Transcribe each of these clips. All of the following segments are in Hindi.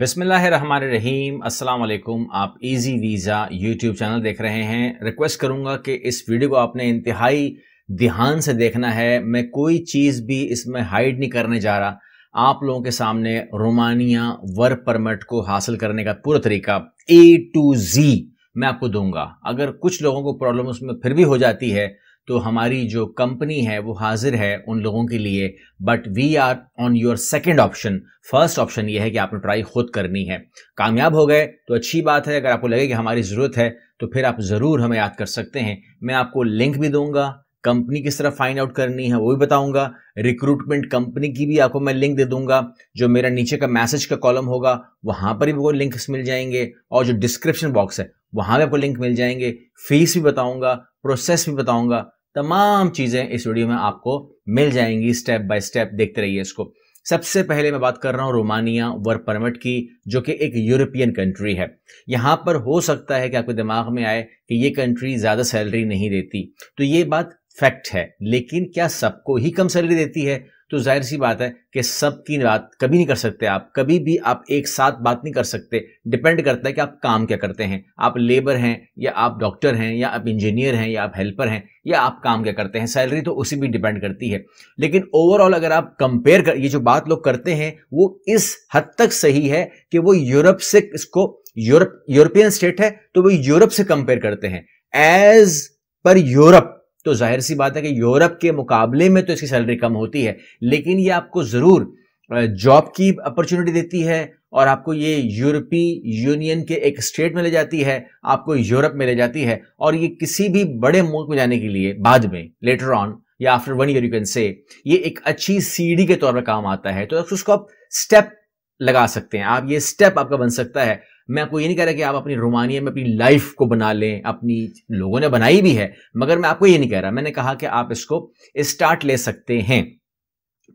बिसमीम अल्लाम आप इजी वीज़ा यूट्यूब चैनल देख रहे हैं रिक्वेस्ट करूँगा कि इस वीडियो को आपने इंतहाई ध्यान से देखना है मैं कोई चीज़ भी इसमें हाइड नहीं करने जा रहा आप लोगों के सामने रोमानिया वर्क परमिट को हासिल करने का पूरा तरीका ए टू जी मैं आपको दूंगा अगर कुछ लोगों को प्रॉब्लम उसमें फिर भी हो जाती है तो हमारी जो कंपनी है वो हाजिर है उन लोगों के लिए but we are on your second option first option ये है कि आपने ट्राई खुद करनी है कामयाब हो गए तो अच्छी बात है अगर आपको लगे कि हमारी ज़रूरत है तो फिर आप ज़रूर हमें याद कर सकते हैं मैं आपको लिंक भी दूंगा कंपनी किस तरह फाइंड आउट करनी है वो भी बताऊंगा रिक्रूटमेंट कंपनी की भी आपको मैं लिंक दे दूंगा जो मेरा नीचे का मैसेज का कॉलम होगा वहां पर भी वो लिंक्स मिल जाएंगे और जो डिस्क्रिप्शन बॉक्स है वहां पर आपको लिंक मिल जाएंगे फीस भी बताऊंगा प्रोसेस भी बताऊंगा तमाम चीजें इस वीडियो में आपको मिल जाएंगी स्टेप बाय स्टेप देखते रहिए इसको सबसे पहले मैं बात कर रहा हूं रोमानिया वर्क परमिट की जो कि एक यूरोपियन कंट्री है यहाँ पर हो सकता है कि आपके दिमाग में आए कि ये कंट्री ज़्यादा सैलरी नहीं देती तो ये बात फैक्ट है लेकिन क्या सबको ही कम सैलरी देती है तो जाहिर सी बात है कि सब की बात कभी नहीं कर सकते आप कभी भी आप एक साथ बात नहीं कर सकते डिपेंड करता है कि आप काम क्या करते हैं आप लेबर हैं या आप डॉक्टर हैं या आप इंजीनियर हैं या आप हेल्पर हैं या आप काम क्या करते हैं सैलरी तो उसी भी डिपेंड करती है लेकिन ओवरऑल अगर आप कंपेयर कर ये जो बात लोग करते हैं वो इस हद तक सही है कि वो यूरोप से इसको यूरोप यूरोपियन स्टेट है तो वो यूरोप से कंपेयर करते हैं एज पर यूरोप तो जाहिर सी बात है कि यूरोप के मुकाबले में तो इसकी सैलरी कम होती है लेकिन ये आपको ज़रूर जॉब की अपॉर्चुनिटी देती है और आपको ये यूरोपीय यूनियन के एक स्टेट में ले जाती है आपको यूरोप में ले जाती है और ये किसी भी बड़े मुल्क में जाने के लिए बाद में लेटर ऑन या after one year you can say ये एक अच्छी सीढ़ी के तौर पर काम आता है तो उसको आप स्टेप लगा सकते हैं आप ये स्टेप आपका बन सकता है मैं आपको ये नहीं कह रहा कि आप अपनी रोमानिया में अपनी लाइफ को बना लें अपनी लोगों ने बनाई भी है मगर मैं आपको ये नहीं कह रहा मैंने कहा कि आप इसको स्टार्ट ले सकते हैं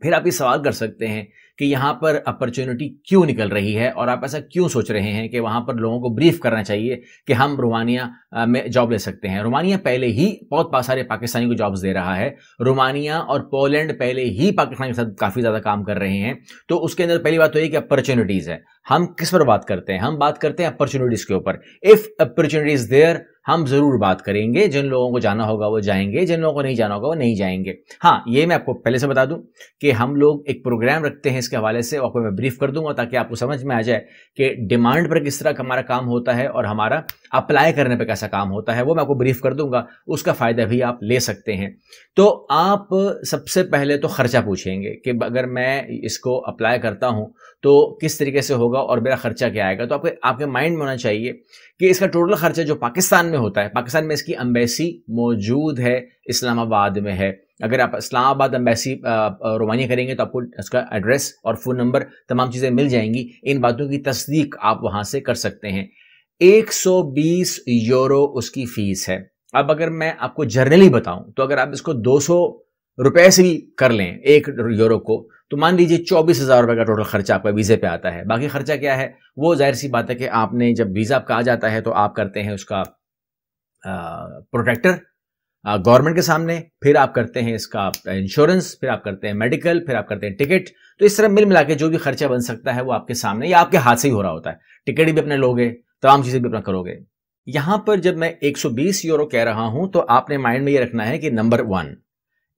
फिर आप ये सवाल कर सकते हैं कि यहाँ पर अपॉर्चुनिटी क्यों निकल रही है और आप ऐसा क्यों सोच रहे हैं कि वहाँ पर लोगों को ब्रीफ करना चाहिए कि हम रोमानिया में जॉब ले सकते हैं रोमानिया पहले ही बहुत सारे पाकिस्तानी को जॉब्स दे रहा है रोमानिया और पोलैंड पहले ही पाकिस्तान के साथ काफ़ी ज़्यादा काम कर रहे हैं तो उसके अंदर पहली बात तो ये कि अपॉर्चुनिटीज़ है हम किस पर बात करते हैं हम बात करते हैं अपॉर्चुनिटीज़ के ऊपर इफ़ अपॉर्चुनिटीज़ देयर हम ज़रूर बात करेंगे जिन लोगों को जाना होगा वो जाएंगे जिन लोगों को नहीं जाना होगा वो नहीं जाएंगे हाँ ये मैं आपको पहले से बता दूं कि हम लोग एक प्रोग्राम रखते हैं के हवाले से आपको मैं ब्रीफ कर दूंगा ताकि आपको समझ में आ जाए कि डिमांड पर किस तरह का हमारा काम होता है और हमारा अप्लाई करने पर कैसा काम होता है वो मैं आपको ब्रीफ कर दूंगा उसका फ़ायदा भी आप ले सकते हैं तो आप सबसे पहले तो ख़र्चा पूछेंगे कि अगर मैं इसको अप्लाई करता हूँ तो किस तरीके से होगा और मेरा ख़र्चा क्या आएगा तो आपके आपके माइंड में होना चाहिए कि इसका टोटल ख़र्चा जो पाकिस्तान में होता है पाकिस्तान में इसकी अम्बेसी मौजूद है इस्लामाबाद में है अगर आप इस्लामाबाद एम्बेसी रोमानिया करेंगे तो आपको उसका एड्रेस और फ़ोन नंबर तमाम चीज़ें मिल जाएंगी इन बातों की तस्दीक आप वहाँ से कर सकते हैं 120 यूरो उसकी फ़ीस है अब अगर मैं आपको जर्नली बताऊं तो अगर आप इसको 200 रुपए से भी कर लें एक यूरो को तो मान लीजिए चौबीस हज़ार रुपए का टोटल खर्चा आपका वीज़े पे आता है बाकी खर्चा क्या है वो जाहिर सी बात है कि आपने जब वीज़ा आपका आ जाता है तो आप करते हैं उसका प्रोटेक्टर गवर्नमेंट के सामने फिर आप करते हैं इसका इंश्योरेंस फिर आप करते हैं मेडिकल फिर आप करते हैं टिकट तो इस तरह मिल मिला के जो भी खर्चा बन सकता है वो आपके सामने या आपके हाथ से ही हो रहा होता है टिकट भी अपने लोगे तमाम चीज़ें भी अपना करोगे यहां पर जब मैं 120 यूरो कह रहा हूं तो आपने माइंड में ये रखना है कि नंबर वन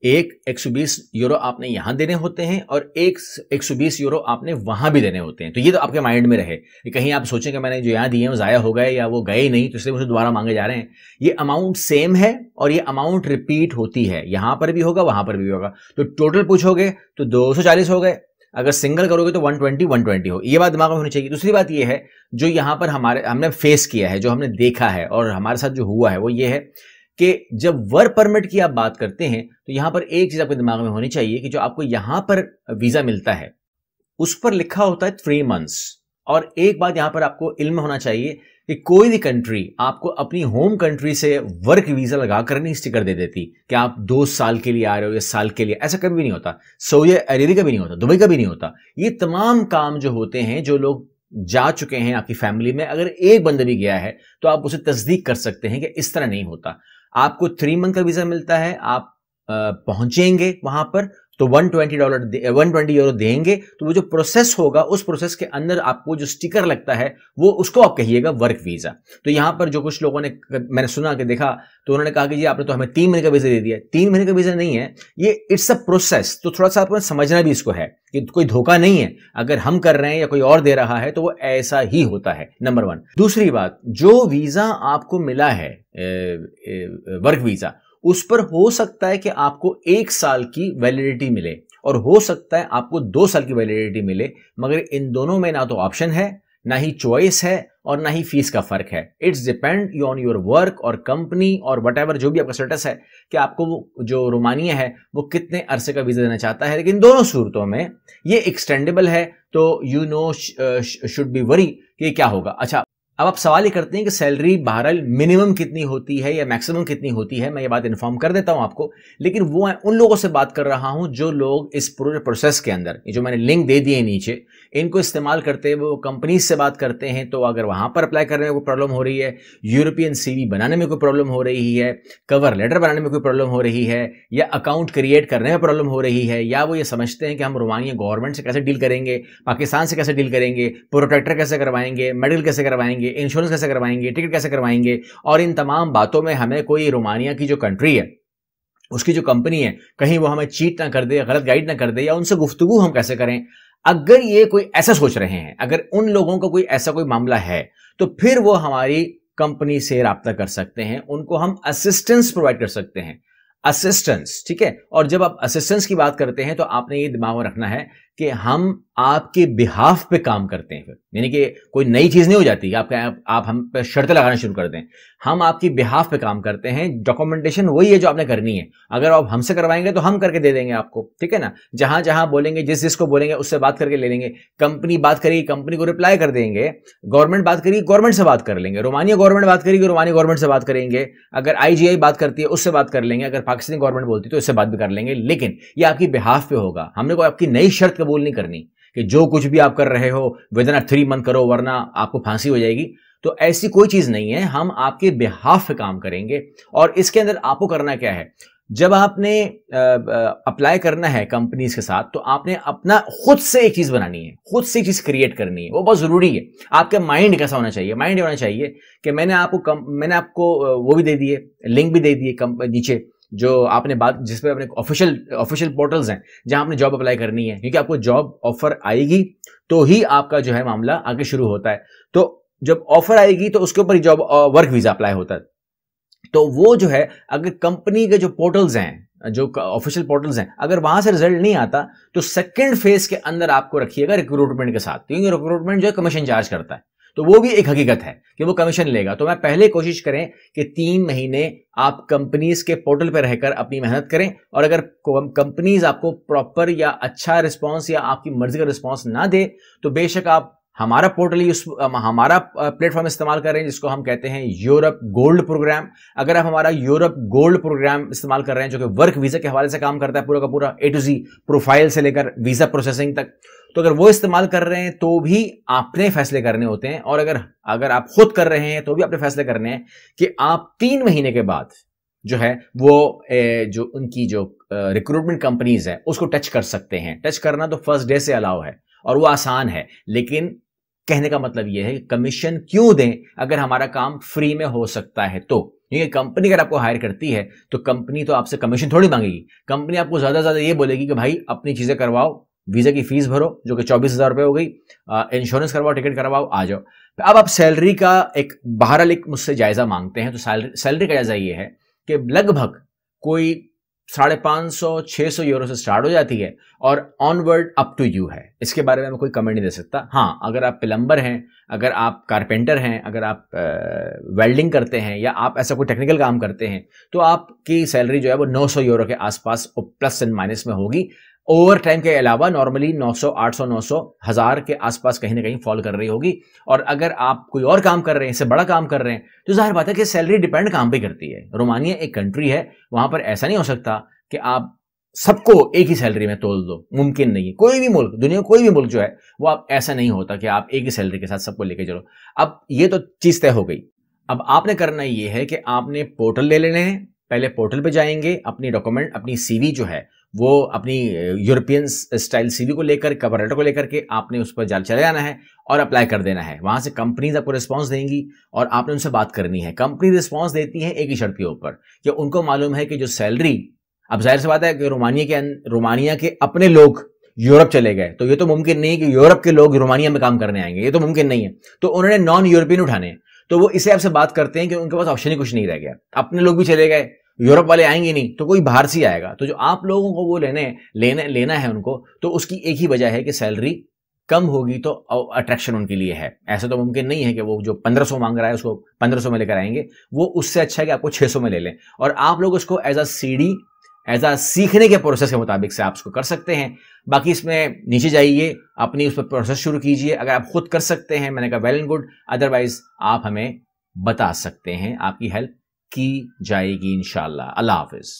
एक 120 यूरो आपने यहां देने होते हैं और एक 120 यूरो आपने वहां भी देने होते हैं तो ये तो आपके माइंड में रहे कि कहीं आप सोचें कि मैंने जो यहां दिए हैं ज़ाया हो गए या वो गए ही नहीं तो इसलिए मुझे दोबारा मांगे जा रहे हैं ये अमाउंट सेम है और ये अमाउंट रिपीट होती है यहां पर भी होगा वहां पर भी होगा तो टोटल पूछोगे तो दो हो गए अगर सिंगल करोगे तो 120 120 हो ये बात दिमाग में होनी चाहिए दूसरी बात ये है जो यहाँ पर हमारे हमने फेस किया है जो हमने देखा है और हमारे साथ जो हुआ है वो ये है कि जब वर्क परमिट की आप बात करते हैं तो यहां पर एक चीज आपके दिमाग में होनी चाहिए कि जो आपको यहां पर वीजा मिलता है उस पर लिखा होता है थ्री मंथ्स और एक बात यहां पर आपको इल्म होना चाहिए कि कोई भी कंट्री आपको अपनी होम कंट्री से वर्क वीजा लगाकर नहीं स्टिकर दे देती कि आप दो साल के लिए आ रहे हो या साल के लिए ऐसा कभी भी नहीं होता सऊदी अरेबी का भी नहीं होता दुबई का भी नहीं होता ये तमाम काम जो होते हैं जो लोग जा चुके हैं आपकी फैमिली में अगर एक बंदा भी गया है तो आप उसे तस्दीक कर सकते हैं कि इस तरह नहीं होता आपको थ्री मंथ का वीज़ा मिलता है आप पहुंचेंगे वहां पर तो 120 डॉलर ट्वेंटी यूरो देंगे तो वो जो प्रोसेस होगा उस प्रोसेस के अंदर आपको जो स्टिकर लगता है वो उसको आप कहिएगा वर्क वीज़ा तो यहां पर जो कुछ लोगों ने मैंने सुना कि देखा तो उन्होंने कहा कि जी आपने तो हमें तीन महीने का वीज़ा दे दिया तीन महीने का वीज़ा नहीं है ये इट्स अ प्रोसेस तो थोड़ा सा आपको समझना भी इसको है कि कोई धोखा नहीं है अगर हम कर रहे हैं या कोई और दे रहा है तो वो ऐसा ही होता है नंबर वन दूसरी बात जो वीज़ा आपको मिला है वर्क uh, वीज़ा uh, उस पर हो सकता है कि आपको एक साल की वैलिडिटी मिले और हो सकता है आपको दो साल की वैलिडिटी मिले मगर इन दोनों में ना तो ऑप्शन है ना ही चॉइस है और ना ही फीस का फर्क है it's depend on your work और कंपनी और वट जो भी आपका स्टेटस है कि आपको वो जो रोमानिया है वो कितने अरसे का वीज़ा देना चाहता है लेकिन दोनों सूरतों में ये एक्सटेंडेबल है तो you no should be worry कि क्या होगा अच्छा अब आप सवाल ये करते हैं कि सैलरी बहरहाल मिनिमम कितनी होती है या मैक्सिमम कितनी होती है मैं ये बात इन्फॉर्म कर देता हूं आपको लेकिन वो मैं उन लोगों से बात कर रहा हूं जो लोग इस पूरे प्रोसेस के अंदर जो मैंने लिंक दे दिए नीचे इनको इस्तेमाल करते हुए वो कंपनीज से बात करते हैं तो अगर वहाँ पर अप्लाई करने में कोई प्रॉब्लम हो रही है यूरोपियन सी बनाने में कोई प्रॉब्लम हो रही है कवर लेटर बनाने में कोई प्रॉब्लम हो रही है या अकाउंट क्रिएट करने में प्रॉब्लम हो रही है या वो ये समझते हैं कि हम रोमानिया गवर्नमेंट से कैसे डील करेंगे पाकिस्तान से कैसे डील करेंगे प्रोटेक्टर कैसे करवाएंगे मेडल कैसे करवाएंगे करवाएंगे इंश्योरेंस कैसे करवाएंगे टिकट कैसे करवाएंगे और इन तमाम बातों में हमें कोई रोमानिया की जो कंट्री है उसकी जो कंपनी है कहीं वो हमें चीट ना कर दे गलत गाइड ना कर दे या उनसे गुफ्तगु हम कैसे करें अगर ये कोई ऐसा सोच रहे हैं अगर उन लोगों का को कोई ऐसा कोई मामला है तो फिर वो हमारी कंपनी से रबता कर सकते हैं उनको हम असिस्टेंस प्रोवाइड कर सकते हैं असिस्टेंस ठीक है और जब आप असिस्टेंस की बात करते हैं तो आपने ये दिमाग में रखना है कि हम आपके बिहाफ पे काम करते हैं फिर यानी कि कोई नई चीज़ नहीं हो जाती आप, आप हम पे शर्तें लगाना शुरू कर दें हम आपकी बिहाफ पे काम करते हैं डॉक्यूमेंटेशन वही है जो आपने करनी है अगर आप हमसे करवाएंगे तो हम करके दे देंगे आपको ठीक है ना जहां जहां बोलेंगे जिस जिसको बोलेंगे उससे बात करके ले लेंगे कंपनी बात करेगी कंपनी को रिप्लाई कर देंगे गवर्नमेंट बात करेगी गवर्नमेंट से बात कर लेंगे रोमानिया गवर्नमेंट बात करेगी रोमानिया गवर्नमेंट से बात करेंगे अगर आई बात करती है उससे बात कर लेंगे अगर पाकिस्तानी गवर्नमेंट बोलती है तो उससे बात भी कर लेंगे लेकिन ये आपकी बिहाफ पे होगा हमने कोई आपकी नई शर्त कबूल नहीं करनी कि जो कुछ भी आप कर रहे हो विद इन थ्री मंथ करो वरना आपको फांसी हो जाएगी तो ऐसी कोई चीज़ नहीं है हम आपके बिहाफ पे काम करेंगे और इसके अंदर आपको करना क्या है जब आपने अप्लाई करना है कंपनीज के साथ तो आपने अपना खुद से एक चीज़ बनानी है खुद से एक चीज़ क्रिएट करनी है वो बहुत ज़रूरी है आपका माइंड कैसा होना चाहिए माइंड होना चाहिए कि मैंने आपको कम मैंने आपको वो भी दे दिए लिंक भी दे दिए नीचे जो आपने बात जिस पर अपने ऑफिशियल ऑफिशियल पोर्टल्स हैं जहां आपने जॉब अप्लाई करनी है क्योंकि आपको जॉब ऑफर आएगी तो ही आपका जो है मामला आगे शुरू होता है तो जब ऑफर आएगी तो उसके ऊपर जॉब वर्क वीजा अप्लाई होता है तो वो जो है अगर कंपनी के जो पोर्टल्स हैं जो ऑफिशियल पोर्टल्स हैं अगर वहां से रिजल्ट नहीं आता तो सेकेंड फेज के अंदर आपको रखिएगा रिक्रूटमेंट के साथ क्योंकि तो रिक्रूटमेंट जो है कमीशन चार्ज करता है तो वो भी एक हकीकत है कि वो कमीशन लेगा तो मैं पहले कोशिश करें कि तीन महीने आप कंपनीज के पोर्टल पर रहकर अपनी मेहनत करें और अगर कंपनीज आपको प्रॉपर या अच्छा रिस्पॉन्स या आपकी मर्जी का रिस्पॉन्स ना दे तो बेशक आप हमारा पोर्टल यूज हमारा प्लेटफॉर्म इस्तेमाल कर रहे हैं जिसको हम कहते हैं यूरोप गोल्ड प्रोग्राम अगर आप हमारा यूरोप गोल्ड प्रोग्राम इस्तेमाल कर रहे हैं जो कि वर्क वीज़ा के हवाले से काम करता है पूरा का पूरा ए टू जी प्रोफाइल से लेकर वीज़ा प्रोसेसिंग तक तो अगर वो इस्तेमाल कर रहे हैं तो भी आपने फैसले करने होते हैं और अगर अगर आप खुद कर रहे हैं तो भी आपने फैसले करने हैं कि आप तीन महीने के बाद जो है वो जो उनकी जो रिक्रूटमेंट कंपनीज है उसको टच कर सकते हैं टच करना तो फर्स्ट डे से अलाउ है और वो आसान है लेकिन कहने का मतलब यह है कि कमीशन क्यों दें अगर हमारा काम फ्री में हो सकता है तो क्योंकि कंपनी अगर आपको हायर करती है तो कंपनी तो आपसे कमीशन थोड़ी मांगेगी कंपनी आपको ज़्यादा से ज़्यादा ये बोलेगी कि भाई अपनी चीज़ें करवाओ वीज़ा की फीस भरो जो कि चौबीस हज़ार रुपये हो गई इंश्योरेंस करवाओ टिकट करवाओ आ जाओ अब आप सैलरी का एक बहरहाल एक मुझसे जायज़ा मांगते हैं तो सैलरी सैलरी का जायज़ा ये है कि लगभग कोई साढ़े पाँच सौ छः सौ यूरो से स्टार्ट हो जाती है और ऑनवर्ड अप टू यू है इसके बारे में मैं कोई कमेंट नहीं दे सकता हाँ अगर आप प्लम्बर हैं अगर आप कारपेंटर हैं अगर आप वेल्डिंग करते हैं या आप ऐसा कोई टेक्निकल काम करते हैं तो आपकी सैलरी जो है वो 900 यूरो के आसपास प्लस एंड माइनस में होगी ओवर टाइम के अलावा नॉर्मली 900 800 900 हज़ार के आसपास कहीं ना कहीं फॉल कर रही होगी और अगर आप कोई और काम कर रहे हैं इससे बड़ा काम कर रहे हैं तो जाहिर बात है कि सैलरी डिपेंड काम पे करती है रोमानिया एक कंट्री है वहां पर ऐसा नहीं हो सकता कि आप सबको एक ही सैलरी में तोल दो मुमकिन नहीं है कोई भी मुल्क दुनिया कोई भी मुल्क जो है वो आप ऐसा नहीं होता कि आप एक ही सैलरी के साथ सबको लेके चलो अब ये तो चीज़ तय हो गई अब आपने करना ये है कि आपने पोर्टल ले लेने हैं पहले पोर्टल पे जाएंगे अपनी डॉक्यूमेंट अपनी सीवी जो है वो अपनी यूरोपियन स्टाइल सीवी को लेकर लेटर को लेकर के आपने उस पर जाल चले जाना है और अप्लाई कर देना है वहां से कंपनीज आपको रिस्पांस देंगी और आपने उनसे बात करनी है कंपनी रिस्पांस देती है एक ही शर्त के ऊपर कि उनको मालूम है कि जो सैलरी अब जाहिर से बात है कि रोमानिया के रोमानिया के अपने लोग यूरोप चले गए तो ये तो मुमकिन नहीं है कि यूरोप के लोग रोमानिया में काम करने आएंगे ये तो मुमकिन नहीं है तो उन्होंने नॉन यूरोपियन उठाने तो वो इसे आपसे बात करते हैं कि उनके पास ऑप्शन ही कुछ नहीं रह गया अपने लोग भी चले गए यूरोप वाले आएंगे नहीं तो कोई बाहर से आएगा तो जो आप लोगों को वो लेने लेने लेना है उनको तो उसकी एक ही वजह है कि सैलरी कम होगी तो अट्रैक्शन उनके लिए है ऐसे तो मुमकिन नहीं है कि वो जो 1500 मांग रहा है उसको 1500 में लेकर आएंगे वो उससे अच्छा है कि आपको 600 में ले लें और आप लोग उसको एज अ सीढ़ी एज आ सीखने के प्रोसेस के मुताबिक से आप उसको कर सकते हैं बाकी इसमें नीचे जाइए अपनी उस पर प्रोसेस शुरू कीजिए अगर आप खुद कर सकते हैं मैंने कहा वेल एंड गुड अदरवाइज आप हमें बता सकते हैं आपकी हेल्प की जाएगी इनशाला अल्लाह हाफिज़